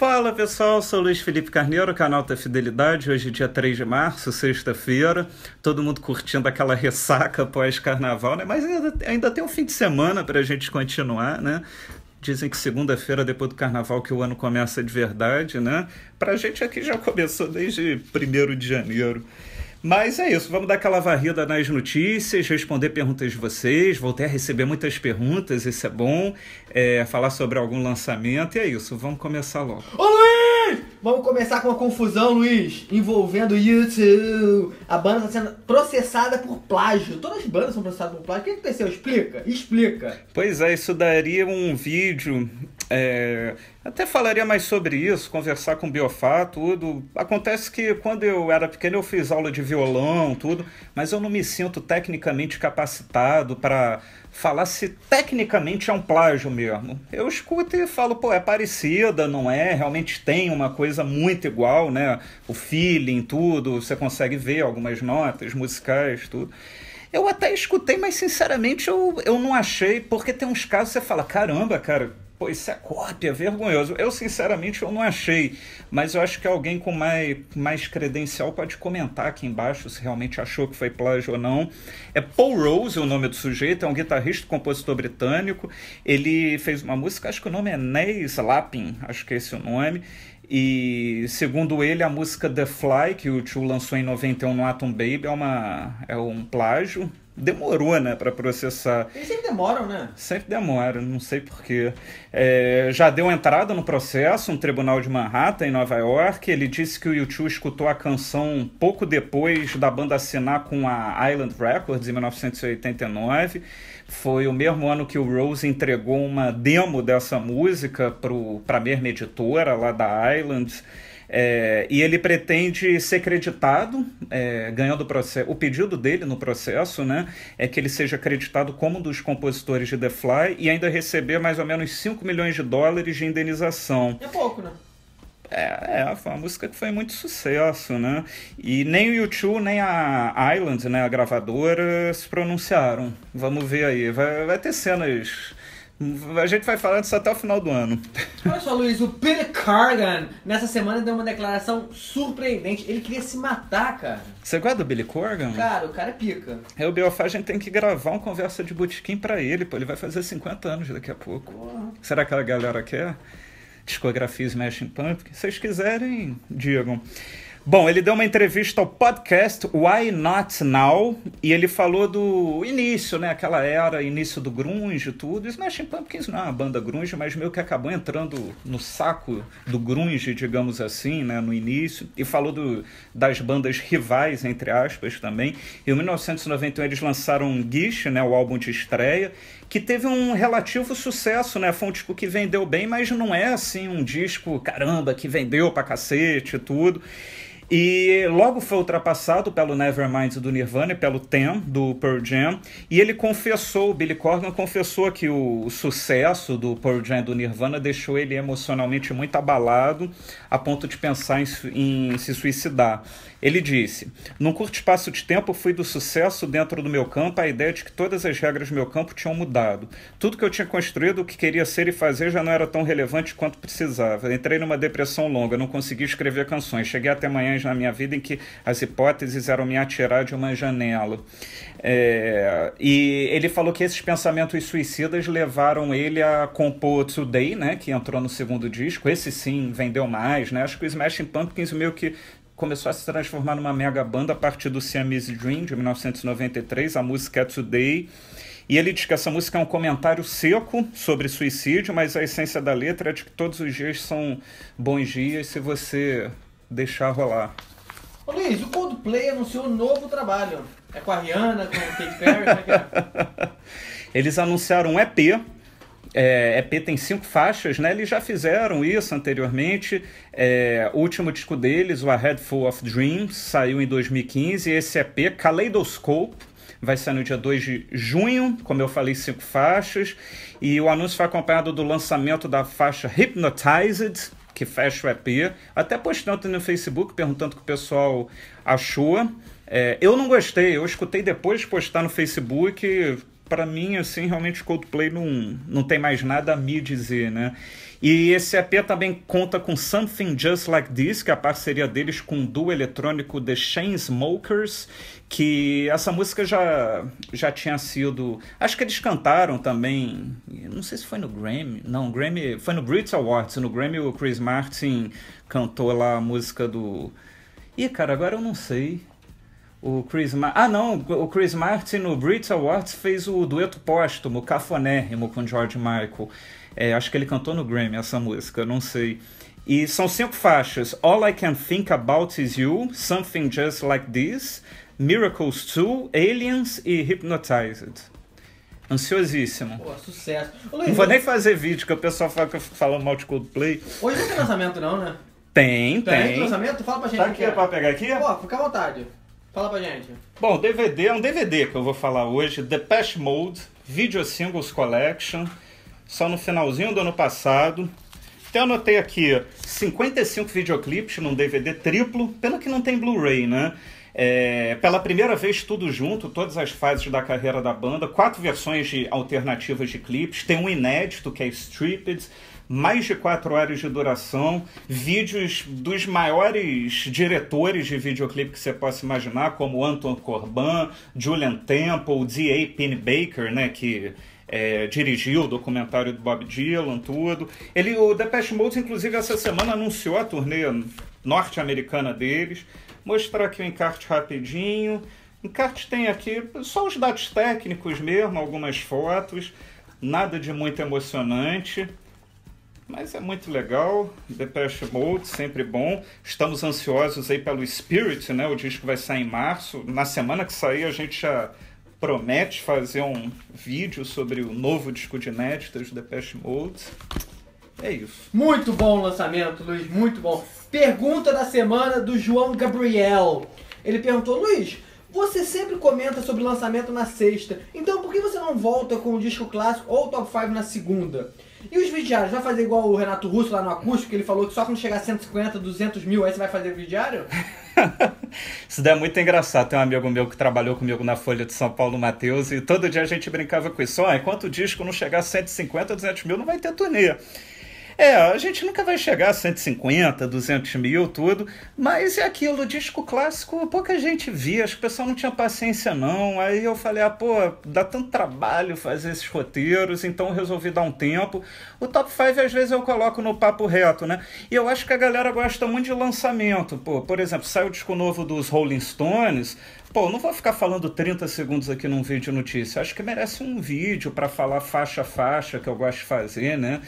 Fala pessoal, sou Luiz Felipe Carneiro, canal da Fidelidade. Hoje, dia 3 de março, sexta-feira. Todo mundo curtindo aquela ressaca pós-carnaval, né? Mas ainda, ainda tem um fim de semana para a gente continuar, né? Dizem que segunda-feira, depois do carnaval, que o ano começa de verdade, né? Pra gente aqui já começou desde 1 de janeiro. Mas é isso, vamos dar aquela varrida nas notícias, responder perguntas de vocês. Voltei a receber muitas perguntas, isso é bom. É, falar sobre algum lançamento, e é isso, vamos começar logo. Ô Luiz! Vamos começar com uma confusão, Luiz, envolvendo o YouTube. A banda está sendo processada por plágio. Todas as bandas são processadas por plágio. O que aconteceu? Explica, explica. Pois é, isso daria um vídeo é, até falaria mais sobre isso, conversar com o Biofá, tudo. Acontece que quando eu era pequeno eu fiz aula de violão, tudo, mas eu não me sinto tecnicamente capacitado para falar se tecnicamente é um plágio mesmo. Eu escuto e falo, pô, é parecida, não é? Realmente tem uma coisa muito igual, né? O feeling, tudo, você consegue ver algumas notas musicais, tudo. Eu até escutei, mas sinceramente eu, eu não achei, porque tem uns casos que você fala, caramba, cara, pô, isso é cópia, é vergonhoso. Eu, sinceramente, eu não achei, mas eu acho que alguém com mais, mais credencial pode comentar aqui embaixo se realmente achou que foi plágio ou não. É Paul Rose o nome do sujeito, é um guitarrista e compositor britânico. Ele fez uma música, acho que o nome é Ney Lapin, acho que é esse o nome. E segundo ele, a música The Fly, que o Tio lançou em 91 no Atom Baby, é, uma, é um plágio. Demorou, né, para processar. Eles sempre demoram, né? Sempre demoram, não sei porquê. É, já deu entrada no processo, um tribunal de Manhattan, em Nova York. Ele disse que o YouTube escutou a canção pouco depois da banda assinar com a Island Records, em 1989 foi o mesmo ano que o Rose entregou uma demo dessa música para a mesma editora lá da Island É, e ele pretende ser creditado, é, ganhando o processo. O pedido dele no processo né, é que ele seja creditado como um dos compositores de The Fly e ainda receber mais ou menos 5 milhões de dólares de indenização. É pouco, né? É, é, foi uma música que foi muito sucesso, né? E nem o YouTube nem a Island, né, a gravadora, se pronunciaram. Vamos ver aí. Vai, vai ter cenas. A gente vai falar disso até o final do ano. Olha só, Luiz, o Peter Corgan nessa semana deu uma declaração surpreendente. Ele queria se matar, cara. Você gosta do Billy Corgan? Cara, o cara é pica. É, o Biofá, a gente tem que gravar uma conversa de botequim pra ele, pô. Ele vai fazer 50 anos daqui a pouco. Porra. Será que a galera quer? discografia Smashing Pumpkins. Se vocês quiserem, digam. Bom, ele deu uma entrevista ao podcast Why Not Now e ele falou do início, né? Aquela era, início do grunge, tudo. Smashing Pumpkins não é uma banda grunge, mas meio que acabou entrando no saco do grunge, digamos assim, né? No início. E falou do, das bandas rivais, entre aspas, também. Em 1991 eles lançaram Gish, né? O álbum de estreia, que teve um relativo sucesso, né? Foi um disco que vendeu bem, mas não é assim um disco, caramba, que vendeu pra cacete e tudo. E logo foi ultrapassado pelo Nevermind do Nirvana e pelo Ten do Pearl Jam. E ele confessou, o Billy Corgan confessou que o, o sucesso do Pearl Jam do Nirvana deixou ele emocionalmente muito abalado, a ponto de pensar em, em se suicidar. Ele disse: Num curto espaço de tempo, fui do sucesso dentro do meu campo à ideia de que todas as regras do meu campo tinham mudado. Tudo que eu tinha construído, o que queria ser e fazer, já não era tão relevante quanto precisava. Entrei numa depressão longa, não consegui escrever canções. Cheguei até manhãs na minha vida em que as hipóteses eram me atirar de uma janela. É... E ele falou que esses pensamentos suicidas levaram ele a compor Today, né, que entrou no segundo disco. Esse sim vendeu mais, né? Acho que o Smashing Pumpkins meio que começou a se transformar numa mega banda a partir do Siamese Dream, de 1993, a música é Today. E ele diz que essa música é um comentário seco sobre suicídio, mas a essência da letra é de que todos os dias são bons dias se você deixar rolar. Ô Luiz, o Coldplay anunciou um novo trabalho. É com a Rihanna, com o Katy Perry, como é que é? Eles anunciaram um EP é, EP é tem cinco faixas, né? Eles já fizeram isso anteriormente. É, o último disco deles, o A Head Full of Dreams, saiu em 2015. Esse EP, é Kaleidoscope, vai sair no dia 2 de junho, como eu falei, cinco faixas. E o anúncio foi acompanhado do lançamento da faixa Hypnotized, que fecha o EP. Até postando no Facebook, perguntando o que o pessoal achou. É, eu não gostei, eu escutei depois de postar no Facebook, para mim, assim, realmente Coldplay não, não tem mais nada a me dizer, né? E esse EP também conta com Something Just Like This, que é a parceria deles com o duo eletrônico The Chainsmokers, que essa música já, já tinha sido... Acho que eles cantaram também, não sei se foi no Grammy, não, Grammy foi no Brit Awards, no Grammy o Chris Martin cantou lá a música do... Ih, cara, agora eu não sei. O Chris ah, não, o Chris Martin no Brit Awards fez o dueto póstumo, cafonérrimo, com George Michael. É, acho que ele cantou no Grammy essa música, não sei. E são cinco faixas: All I Can Think About Is You, Something Just Like This, Miracles 2, Aliens e Hypnotized. Ansiosíssimo. Pô, sucesso. Ô, Luiz, não vou eu... nem fazer vídeo, que o pessoal fala que eu fico falando mal de Coldplay. Hoje não tem lançamento, não, né? Tem, tem. Tem lançamento? Fala pra gente. Tá aqui, é pra pegar aqui? Pô, fica à vontade. Fala pra gente. Bom, DVD é um DVD que eu vou falar hoje, The Patch Mode, Video Singles Collection, só no finalzinho do ano passado. Então eu anotei aqui 55 videoclipes num DVD triplo, pena que não tem Blu-ray, né? É, pela primeira vez tudo junto, todas as fases da carreira da banda, quatro versões de alternativas de clipes, tem um inédito que é Stripped, mais de quatro horas de duração, vídeos dos maiores diretores de videoclipe que você possa imaginar, como Anton Corbijn, Julian Temple, D.A. Baker, né, que é, dirigiu o documentário do Bob Dylan, tudo. Ele, o Depeche Mode, inclusive, essa semana anunciou a turnê norte-americana deles. Mostrar aqui o encarte rapidinho. Encarte tem aqui só os dados técnicos mesmo, algumas fotos, nada de muito emocionante. Mas é muito legal, Depeche Mode, sempre bom. Estamos ansiosos aí pelo Spirit, né? O disco vai sair em março. Na semana que sair a gente já promete fazer um vídeo sobre o novo disco de inéditos do Depeche Mode. É isso. Muito bom o lançamento, Luiz, muito bom. Pergunta da semana do João Gabriel. Ele perguntou, Luiz, você sempre comenta sobre o lançamento na sexta, então por que você não volta com o disco clássico ou o top 5 na segunda? E os vídeos Vai fazer igual o Renato Russo lá no acústico, que ele falou que só quando chegar a 150, 200 mil, aí você vai fazer vidiário? Isso daí é muito engraçado. Tem um amigo meu que trabalhou comigo na Folha de São Paulo, Matheus, e todo dia a gente brincava com isso. oh, enquanto o disco não chegar a 150, 200 mil, não vai ter turnê. É, a gente nunca vai chegar a 150, 200 mil, tudo, mas é aquilo, disco clássico pouca gente via, as pessoas não tinham paciência não, aí eu falei, ah, pô, dá tanto trabalho fazer esses roteiros, então resolvi dar um tempo. O top 5 às vezes eu coloco no papo reto, né? E eu acho que a galera gosta muito de lançamento, pô, por exemplo, saiu o disco novo dos Rolling Stones, Pô, não vou ficar falando 30 segundos aqui num vídeo notícia. Acho que merece um vídeo para falar faixa a faixa, que eu gosto de fazer, né?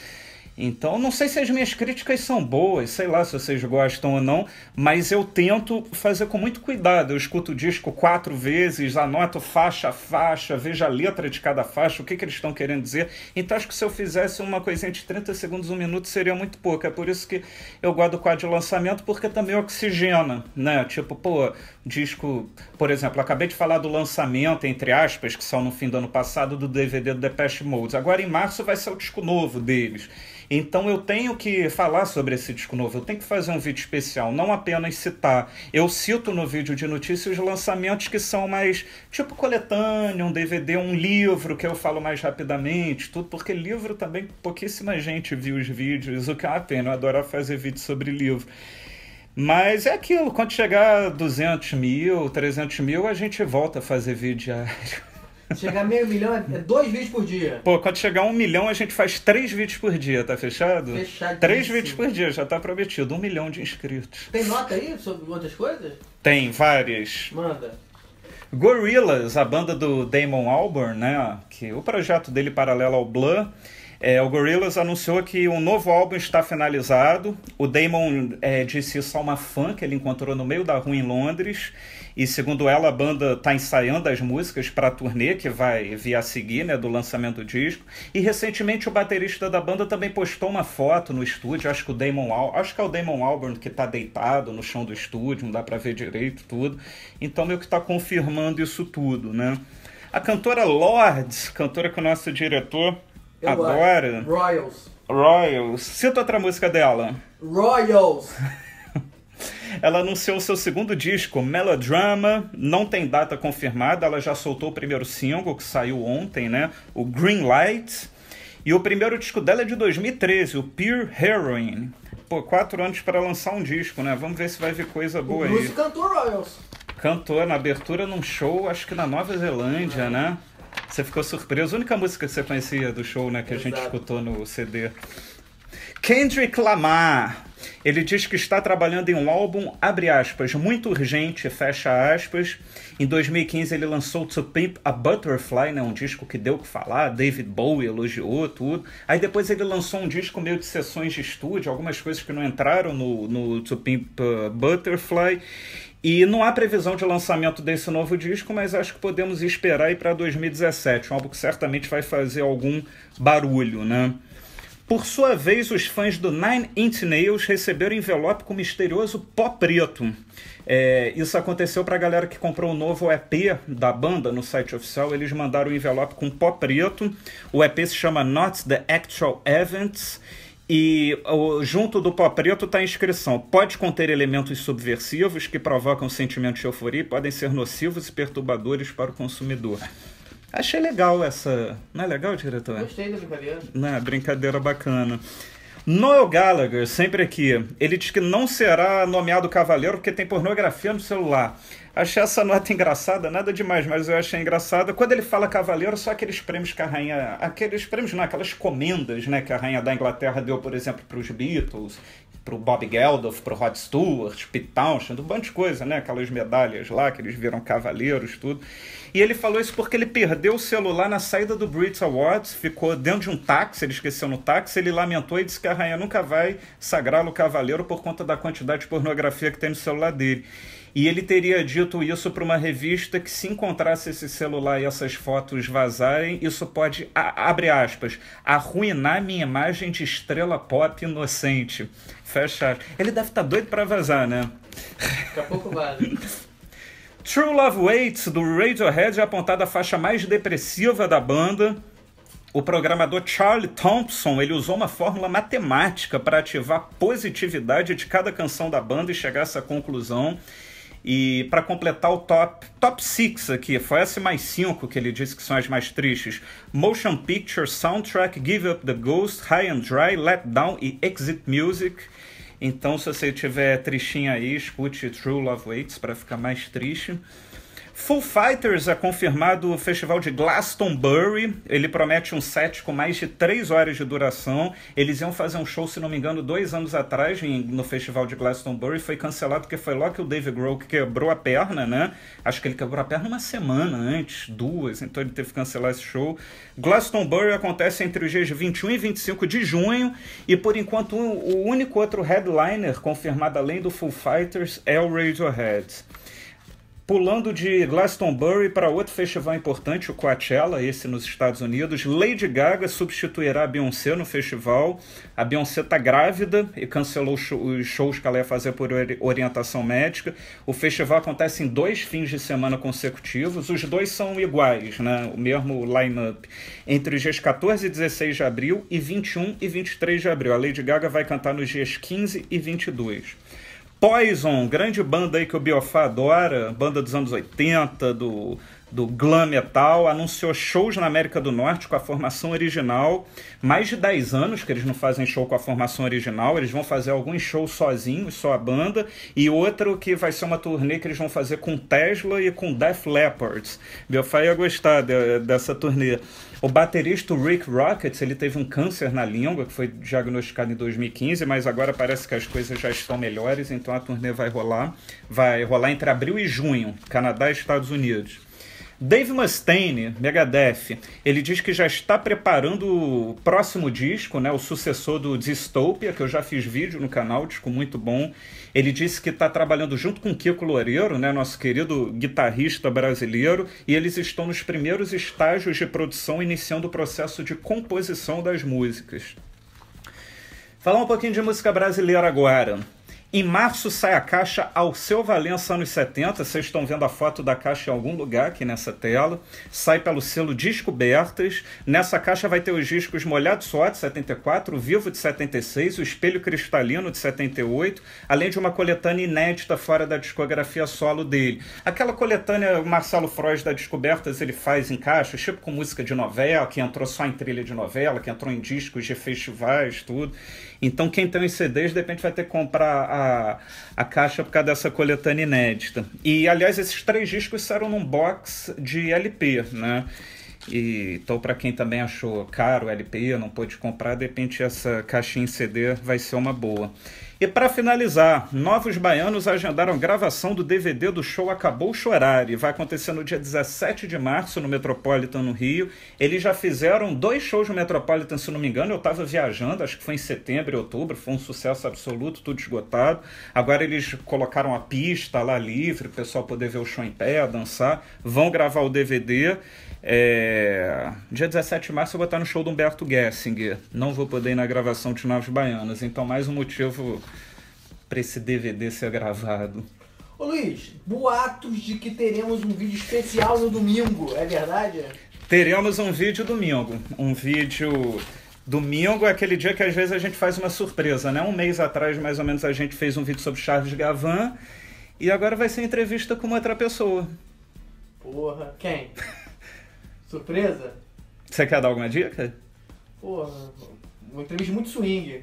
Então, não sei se as minhas críticas são boas, sei lá se vocês gostam ou não, mas eu tento fazer com muito cuidado. Eu escuto o disco quatro vezes, anoto faixa a faixa, vejo a letra de cada faixa, o que, que eles estão querendo dizer. Então, acho que se eu fizesse uma coisinha de 30 segundos, um minuto, seria muito pouco. É por isso que eu guardo o quadro de lançamento, porque também oxigena, né? Tipo, pô, disco. Por exemplo, acabei de falar do lançamento, entre aspas, que são no fim do ano passado, do DVD do Depeche Mode. Agora, em março, vai ser o disco novo deles. Então eu tenho que falar sobre esse disco novo, eu tenho que fazer um vídeo especial, não apenas citar. Eu cito no vídeo de notícias lançamentos que são mais tipo coletâneo, um DVD, um livro que eu falo mais rapidamente, tudo, porque livro também pouquíssima gente viu os vídeos, o que é uma pena, eu adoro fazer vídeo sobre livro. Mas é aquilo, quando chegar a 200 mil, 300 mil, a gente volta a fazer vídeo diário. Chegar meio milhão é, é dois vídeos por dia. Pô, quando chegar um milhão, a gente faz três vídeos por dia, tá fechado? Fechado. Três vídeos por dia, já tá prometido. Um milhão de inscritos. Tem nota aí sobre outras coisas? Tem, várias. Manda. Gorillaz, a banda do Damon Albarn, né? Que o projeto dele paralelo ao Blur. É, o Gorillaz anunciou que um novo álbum está finalizado. O Damon é, disse isso a uma fã que ele encontrou no meio da rua em Londres. E segundo ela, a banda está ensaiando as músicas para a turnê que vai vir a seguir, né, do lançamento do disco. E recentemente o baterista da banda também postou uma foto no estúdio, acho que o Damon, Al acho que é o Damon Albarn que está deitado no chão do estúdio, não dá para ver direito tudo. Então meio que está confirmando isso tudo, né? A cantora Lords, cantora que o nosso diretor Eu adora. Like. Royals. Royals. Cita outra música dela. Royals. Ela anunciou seu segundo disco, Melodrama, não tem data confirmada, ela já soltou o primeiro single, que saiu ontem, né? O Green Light. E o primeiro disco dela é de 2013, o Pure Heroin. Pô, quatro anos para lançar um disco, né? Vamos ver se vai vir coisa boa o aí. Música cantou Royals. Cantou na abertura num show, acho que na Nova Zelândia, é. né? Você ficou surpreso. A única música que você conhecia do show, né? Que Exato. a gente escutou no CD. Kendrick Lamar ele diz que está trabalhando em um álbum, abre aspas, muito urgente, fecha aspas. Em 2015 ele lançou To Pimp a Butterfly, né, um disco que deu o que falar, David Bowie elogiou tudo. Aí depois ele lançou um disco meio de sessões de estúdio, algumas coisas que não entraram no, no To Pimp uh, Butterfly. E não há previsão de lançamento desse novo disco, mas acho que podemos esperar aí para 2017, um álbum que certamente vai fazer algum barulho, né? Por sua vez, os fãs do Nine Inch Nails receberam envelope com o misterioso pó preto. É, isso aconteceu para a galera que comprou o novo EP da banda no site oficial. Eles mandaram o um envelope com pó preto. O EP se chama Not the Actual Events. E junto do pó preto está a inscrição. Pode conter elementos subversivos que provocam sentimentos de euforia e podem ser nocivos e perturbadores para o consumidor. Achei legal essa. Não é legal, diretor? Gostei da brincadeira. Não, é brincadeira bacana. Noel Gallagher, sempre aqui. Ele diz que não será nomeado cavaleiro porque tem pornografia no celular. Achei essa nota engraçada, nada demais, mas eu achei engraçada. Quando ele fala cavaleiro, só aqueles prêmios que a rainha. Aqueles prêmios, não, aquelas comendas né, que a rainha da Inglaterra deu, por exemplo, para os Beatles pro Bob Geldof, pro Rod Stewart, Pete Townshend, um monte de coisa, né? Aquelas medalhas lá que eles viram cavaleiros, tudo. E ele falou isso porque ele perdeu o celular na saída do Brit Awards, ficou dentro de um táxi, ele esqueceu no táxi, ele lamentou e disse que a rainha nunca vai sagrá-lo cavaleiro por conta da quantidade de pornografia que tem no celular dele. E ele teria dito isso para uma revista que, se encontrasse esse celular e essas fotos vazarem, isso pode, a, abre aspas, arruinar minha imagem de estrela pop inocente. Fecha. Ele deve estar tá doido para vazar, né? Daqui a pouco vale. Né? True Love Waits, do Radiohead, é apontada a faixa mais depressiva da banda. O programador Charlie Thompson ele usou uma fórmula matemática para ativar a positividade de cada canção da banda e chegar a essa conclusão. E para completar o top top 6 aqui, foi esse mais 5 que ele disse que são as mais tristes: Motion Picture, Soundtrack, Give Up the Ghost, High and Dry, Let Down e Exit Music. Então, se você tiver tristinha aí, escute True Love Waits para ficar mais triste. Full Fighters é confirmado o festival de Glastonbury. Ele promete um set com mais de 3 horas de duração. Eles iam fazer um show, se não me engano, dois anos atrás em, no festival de Glastonbury. Foi cancelado porque foi logo que o Dave Grohl quebrou a perna, né? Acho que ele quebrou a perna uma semana antes, duas. Então ele teve que cancelar esse show. Glastonbury acontece entre os dias 21 e 25 de junho. E por enquanto, o único outro headliner confirmado além do Full Fighters é o Radiohead. Pulando de Glastonbury para outro festival importante, o Coachella, esse nos Estados Unidos. Lady Gaga substituirá a Beyoncé no festival. A Beyoncé está grávida e cancelou os shows que ela ia fazer por orientação médica. O festival acontece em dois fins de semana consecutivos. Os dois são iguais, né? o mesmo line-up. Entre os dias 14 e 16 de abril e 21 e 23 de abril. A Lady Gaga vai cantar nos dias 15 e 22. Poison, grande banda aí que o Biofá adora, banda dos anos 80, do do glam metal, anunciou shows na América do Norte com a formação original. Mais de 10 anos que eles não fazem show com a formação original, eles vão fazer alguns shows sozinhos, só a banda, e outro que vai ser uma turnê que eles vão fazer com Tesla e com Def Leppard. Meu pai ia gostar de, dessa turnê. O baterista Rick Rockets, ele teve um câncer na língua, que foi diagnosticado em 2015, mas agora parece que as coisas já estão melhores, então a turnê vai rolar. Vai rolar entre abril e junho, Canadá e Estados Unidos. Dave Mustaine, Megadeth, ele diz que já está preparando o próximo disco, né, o sucessor do Dystopia, que eu já fiz vídeo no canal, disco muito bom. Ele disse que está trabalhando junto com Kiko Loureiro, né, nosso querido guitarrista brasileiro, e eles estão nos primeiros estágios de produção, iniciando o processo de composição das músicas. Falar um pouquinho de música brasileira agora. Em março sai a caixa ao seu Valença anos 70. Vocês estão vendo a foto da caixa em algum lugar aqui nessa tela. Sai pelo selo Descobertas. Nessa caixa vai ter os discos Molhado Só de 74, o Vivo de 76, o Espelho Cristalino de 78, além de uma coletânea inédita fora da discografia solo dele. Aquela coletânea o Marcelo Frois da Descobertas ele faz em caixas, tipo com música de novela, que entrou só em trilha de novela, que entrou em discos de festivais, tudo. Então quem tem os CDs de repente vai ter que comprar a a, caixa por causa dessa coletânea inédita. E, aliás, esses três discos saíram num box de LP, né? E, então, para quem também achou caro o LP, não pôde comprar, de repente essa caixinha em CD vai ser uma boa. E para finalizar, Novos Baianos agendaram gravação do DVD do show Acabou Chorar e vai acontecer no dia 17 de março no Metropolitan, no Rio. Eles já fizeram dois shows no Metropolitan, se não me engano, eu estava viajando, acho que foi em setembro outubro, foi um sucesso absoluto, tudo esgotado. Agora eles colocaram a pista lá livre, o pessoal poder ver o show em pé, dançar. Vão gravar o DVD. É... Dia 17 de março eu vou estar no show do Humberto Gessinger. Não vou poder ir na gravação de Novos Baianos, então mais um motivo para esse DVD ser gravado. Ô Luiz, boatos de que teremos um vídeo especial no domingo, é verdade? Teremos um vídeo domingo. Um vídeo. Domingo é aquele dia que às vezes a gente faz uma surpresa, né? Um mês atrás, mais ou menos, a gente fez um vídeo sobre Charles Gavan e agora vai ser entrevista com uma outra pessoa. Porra, quem? Surpresa? Você quer dar alguma dica? Porra, uma entrevista muito swing.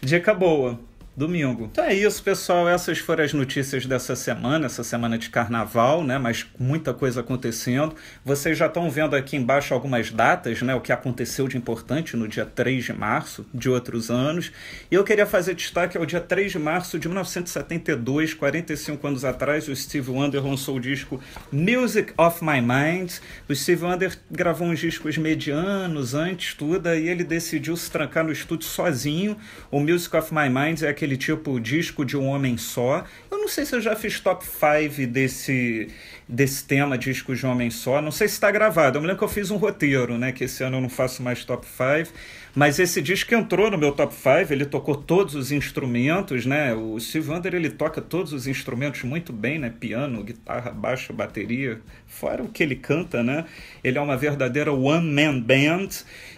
Dica boa domingo. Então é isso, pessoal. Essas foram as notícias dessa semana, essa semana de carnaval, né? Mas muita coisa acontecendo. Vocês já estão vendo aqui embaixo algumas datas, né? O que aconteceu de importante no dia 3 de março de outros anos. E eu queria fazer destaque ao dia 3 de março de 1972, 45 anos atrás, o Steve Wonder lançou o disco Music of My Mind. O Steve Wonder gravou uns discos medianos antes, tudo, e ele decidiu se trancar no estúdio sozinho. O Music of My Mind é aquele aquele tipo disco de um homem só. Eu não sei se eu já fiz top 5 desse, desse tema disco de um homem só. Não sei se está gravado. Eu me lembro que eu fiz um roteiro, né? Que esse ano eu não faço mais top 5 mas esse disco entrou no meu top 5, ele tocou todos os instrumentos, né? O Sylvander ele toca todos os instrumentos muito bem, né? Piano, guitarra, baixo, bateria, fora o que ele canta, né? Ele é uma verdadeira one man band.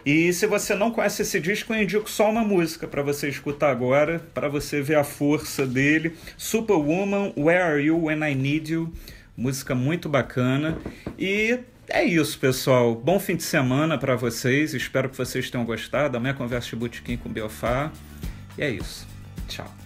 E se você não conhece esse disco, eu indico só uma música para você escutar agora, para você ver a força dele, Superwoman, Where Are You When I Need You. Música muito bacana. E é isso, pessoal. Bom fim de semana para vocês. Espero que vocês tenham gostado. minha conversa de botequim com Biofá. E é isso. Tchau.